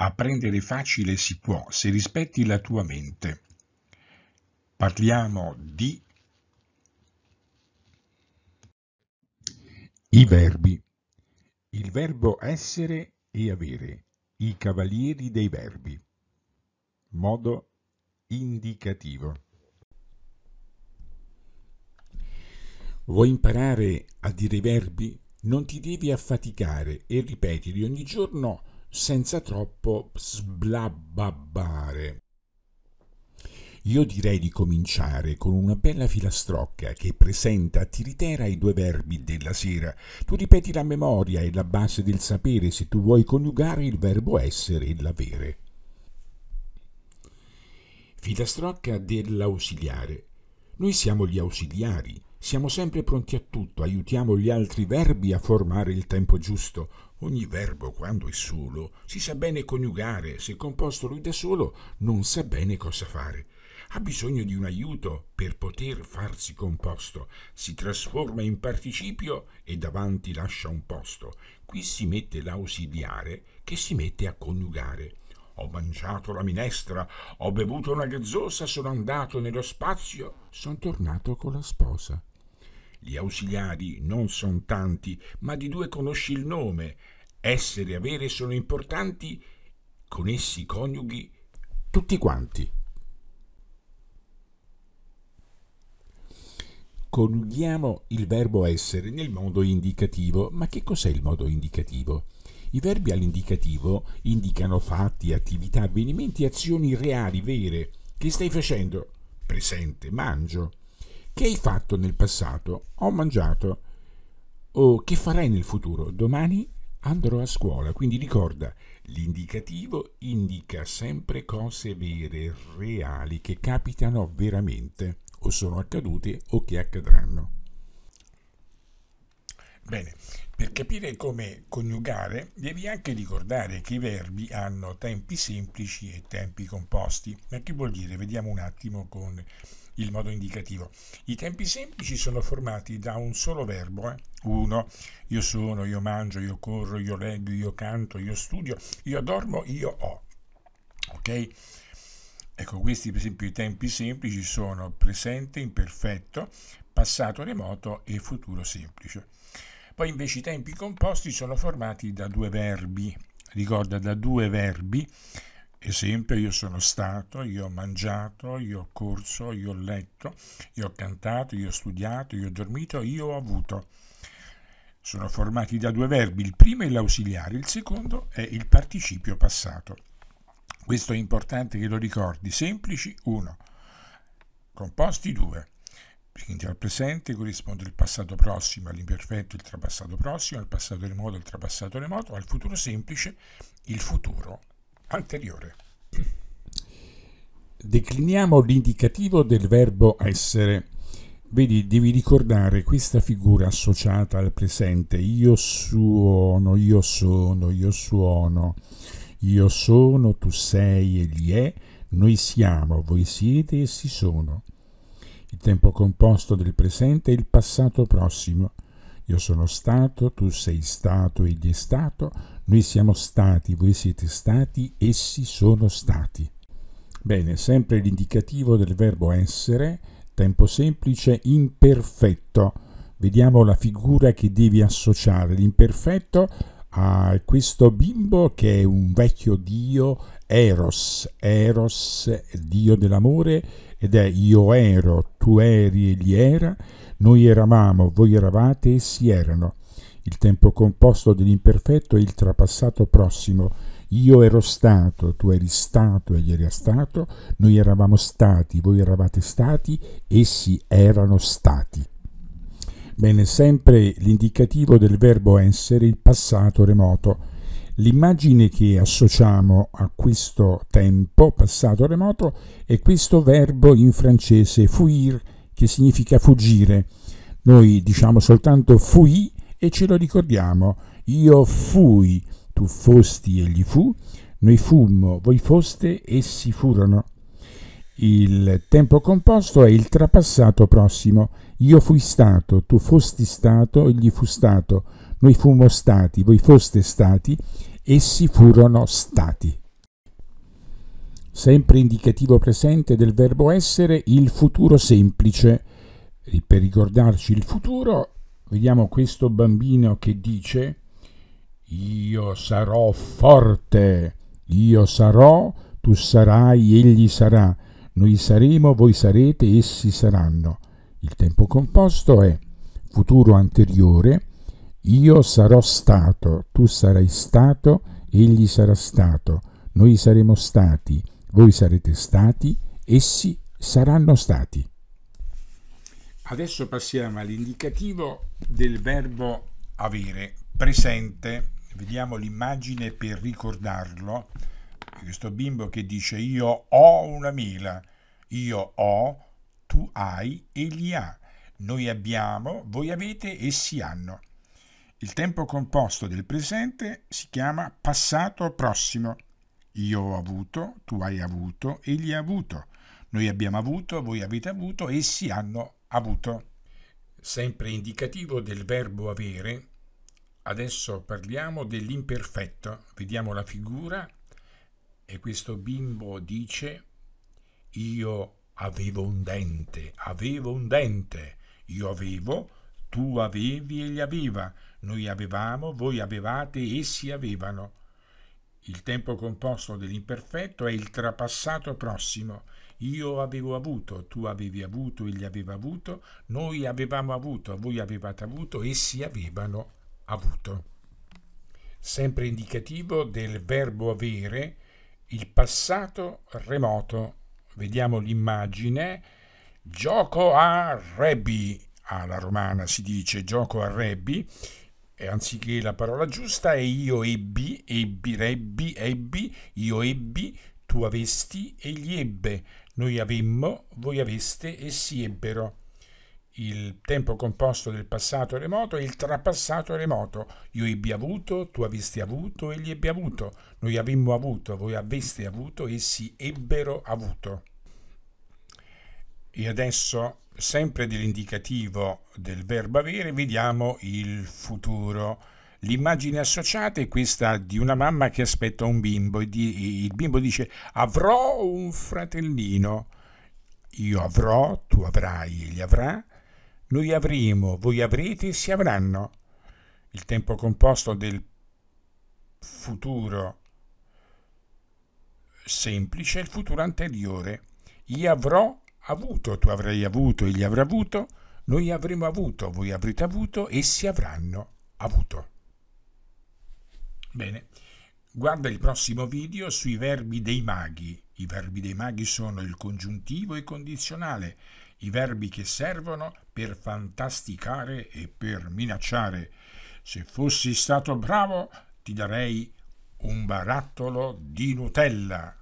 Apprendere facile si può se rispetti la tua mente. Parliamo di i verbi. Il verbo essere e avere, i cavalieri dei verbi. Modo indicativo. Vuoi imparare a dire i verbi? Non ti devi affaticare e ripetili ogni giorno senza troppo sblabbabbare. Io direi di cominciare con una bella filastrocca che presenta a tiritera i due verbi della sera. Tu ripeti la memoria e la base del sapere se tu vuoi coniugare il verbo essere e l'avere. Filastrocca dell'ausiliare. Noi siamo gli ausiliari, siamo sempre pronti a tutto, aiutiamo gli altri verbi a formare il tempo giusto, Ogni verbo, quando è solo, si sa bene coniugare, se composto lui da solo non sa bene cosa fare. Ha bisogno di un aiuto per poter farsi composto, si trasforma in participio e davanti lascia un posto. Qui si mette l'ausiliare che si mette a coniugare. Ho mangiato la minestra, ho bevuto una gazzosa, sono andato nello spazio, sono tornato con la sposa. Gli ausiliari non sono tanti, ma di due conosci il nome. Essere e avere sono importanti, con essi coniughi tutti quanti. Coniughiamo il verbo essere nel modo indicativo. Ma che cos'è il modo indicativo? I verbi all'indicativo indicano fatti, attività, avvenimenti, azioni reali, vere. Che stai facendo? Presente, mangio. Che hai fatto nel passato? Ho mangiato. O che farai nel futuro? Domani andrò a scuola. Quindi ricorda, l'indicativo indica sempre cose vere, reali, che capitano veramente o sono accadute o che accadranno. Bene, per capire come coniugare devi anche ricordare che i verbi hanno tempi semplici e tempi composti. Ma che vuol dire? Vediamo un attimo con il modo indicativo. I tempi semplici sono formati da un solo verbo, eh? uno, io sono, io mangio, io corro, io leggo, io canto, io studio, io dormo, io ho. Ok? Ecco, questi per esempio i tempi semplici sono presente, imperfetto, passato remoto e futuro semplice. Poi invece i tempi composti sono formati da due verbi, ricorda da due verbi Esempio, io sono stato, io ho mangiato, io ho corso, io ho letto, io ho cantato, io ho studiato, io ho dormito, io ho avuto. Sono formati da due verbi, il primo è l'ausiliare, il secondo è il participio passato. Questo è importante che lo ricordi. Semplici uno. composti due. Quindi al presente corrisponde il passato prossimo, all'imperfetto il trapassato prossimo, al passato remoto il trapassato remoto, al futuro semplice il futuro anteriore. Decliniamo l'indicativo del verbo essere. Vedi, devi ricordare questa figura associata al presente. Io suono, io sono, io suono. Io sono, tu sei, egli è, noi siamo, voi siete, essi sono. Il tempo composto del presente è il passato prossimo. Io sono stato, tu sei stato, egli è stato, noi siamo stati, voi siete stati, essi sono stati. Bene, sempre l'indicativo del verbo essere, tempo semplice, imperfetto. Vediamo la figura che devi associare. L'imperfetto a questo bimbo che è un vecchio dio Eros. Eros, dio dell'amore, ed è io ero, tu eri egli era, noi eravamo, voi eravate, essi erano il tempo composto dell'imperfetto e il trapassato prossimo. Io ero stato, tu eri stato, egli era stato, noi eravamo stati, voi eravate stati, essi erano stati. Bene, sempre l'indicativo del verbo essere, il passato remoto. L'immagine che associamo a questo tempo, passato remoto, è questo verbo in francese fuir, che significa fuggire. Noi diciamo soltanto fuir, e ce lo ricordiamo. Io fui, tu fosti, egli fu, noi fummo, voi foste, essi furono. Il tempo composto è il trapassato prossimo. Io fui stato, tu fosti stato, egli fu stato, noi fummo stati, voi foste stati, essi furono stati. Sempre indicativo presente del verbo essere il futuro semplice. Per ricordarci il futuro vediamo questo bambino che dice io sarò forte, io sarò, tu sarai, egli sarà, noi saremo, voi sarete, essi saranno. Il tempo composto è futuro anteriore, io sarò stato, tu sarai stato, egli sarà stato, noi saremo stati, voi sarete stati, essi saranno stati. Adesso passiamo all'indicativo del verbo avere, presente. Vediamo l'immagine per ricordarlo. Questo bimbo che dice io ho una mela, io ho, tu hai, egli ha, noi abbiamo, voi avete, essi hanno. Il tempo composto del presente si chiama passato prossimo. Io ho avuto, tu hai avuto, egli ha avuto, noi abbiamo avuto, voi avete avuto, essi hanno avuto avuto. Sempre indicativo del verbo avere, adesso parliamo dell'imperfetto. Vediamo la figura e questo bimbo dice io avevo un dente, avevo un dente, io avevo, tu avevi, egli aveva, noi avevamo, voi avevate, essi avevano. Il tempo composto dell'imperfetto è il trapassato prossimo. Io avevo avuto, tu avevi avuto, egli aveva avuto, noi avevamo avuto, voi avevate avuto, essi avevano avuto. Sempre indicativo del verbo avere, il passato remoto. Vediamo l'immagine. Gioco a Rebbi, alla romana si dice gioco a Rebbi, anziché la parola giusta è io ebbi, ebbi, rebbi, ebbi, io ebbi, tu avesti, egli ebbe, noi avemmo, voi aveste, essi ebbero. Il tempo composto del passato remoto e il trapassato remoto. Io ebbi avuto, tu avesti avuto, egli ebbe avuto, noi avemmo avuto, voi aveste avuto, essi ebbero avuto. E adesso, sempre dell'indicativo del verbo avere, vediamo il futuro. L'immagine associata è questa di una mamma che aspetta un bimbo e il bimbo dice avrò un fratellino. Io avrò, tu avrai, egli avrà, noi avremo, voi avrete, si avranno. Il tempo composto del futuro semplice è il futuro anteriore. Io avrò avuto, tu avrai avuto, egli avrà avuto, noi avremo avuto, voi avrete avuto, essi avranno avuto. Bene, guarda il prossimo video sui verbi dei maghi. I verbi dei maghi sono il congiuntivo e condizionale, i verbi che servono per fantasticare e per minacciare. Se fossi stato bravo ti darei un barattolo di Nutella.